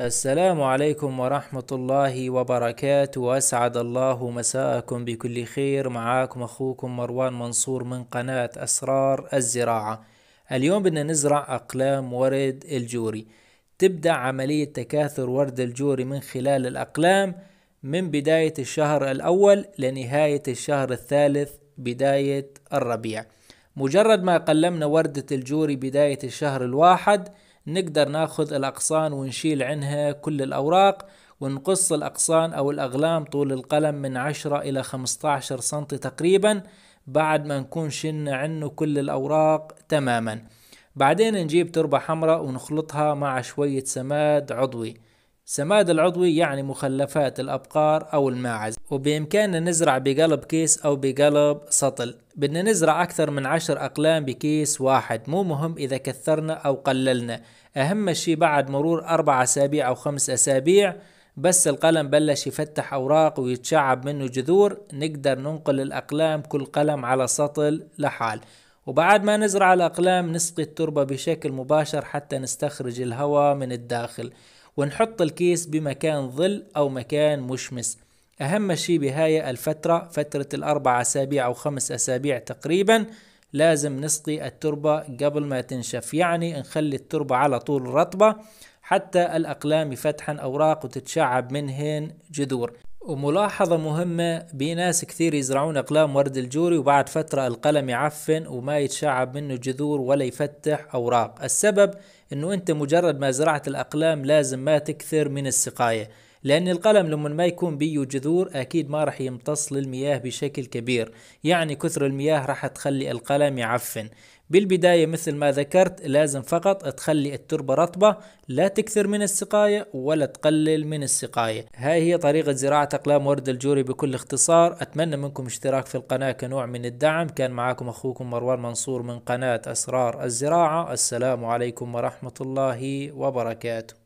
السلام عليكم ورحمة الله وبركاته أسعد الله مساءكم بكل خير معاكم أخوكم مروان منصور من قناة أسرار الزراعة اليوم بدنا نزرع أقلام ورد الجوري تبدأ عملية تكاثر ورد الجوري من خلال الأقلام من بداية الشهر الأول لنهاية الشهر الثالث بداية الربيع مجرد ما قلمنا وردة الجوري بداية الشهر الواحد نقدر ناخذ الأغصان ونشيل عنها كل الأوراق ونقص الأغصان أو الأغلام طول القلم من 10 إلى 15 سنتي تقريبا بعد ما نكون شلنا عنه كل الأوراق تماما بعدين نجيب تربة حمراء ونخلطها مع شوية سماد عضوي سماد العضوي يعني مخلفات الأبقار أو الماعز وبإمكاننا نزرع بقلب كيس أو بقلب سطل بدنا نزرع أكثر من عشر أقلام بكيس واحد مو مهم إذا كثرنا أو قللنا أهم شي بعد مرور أربع أسابيع أو خمس أسابيع بس القلم بلش يفتح أوراق ويتشعب منه جذور نقدر ننقل الأقلام كل قلم على سطل لحال وبعد ما نزرع الأقلام نسقي التربة بشكل مباشر حتى نستخرج الهواء من الداخل ونحط الكيس بمكان ظل أو مكان مشمس أهم شيء بهاي الفترة فترة الأربع أسابيع أو خمس أسابيع تقريبا لازم نسقي التربة قبل ما تنشف يعني نخلي التربة على طول رطبة حتى الأقلام يفتحن أوراق وتتشعب منهن جذور وملاحظة مهمة بناس كثير يزرعون أقلام ورد الجوري وبعد فترة القلم يعفن وما يتشعب منه جذور ولا يفتح أوراق السبب أنه أنت مجرد ما زرعت الأقلام لازم ما تكثر من السقاية لأن القلم لما ما يكون بيه جذور أكيد ما راح يمتص للمياه بشكل كبير يعني كثر المياه راح تخلي القلم يعفن بالبداية مثل ما ذكرت لازم فقط تخلي التربة رطبة لا تكثر من السقاية ولا تقلل من السقاية هاي هي طريقة زراعة أقلام ورد الجوري بكل اختصار أتمنى منكم اشتراك في القناة كنوع من الدعم كان معاكم أخوكم مروان منصور من قناة أسرار الزراعة السلام عليكم ورحمة الله وبركاته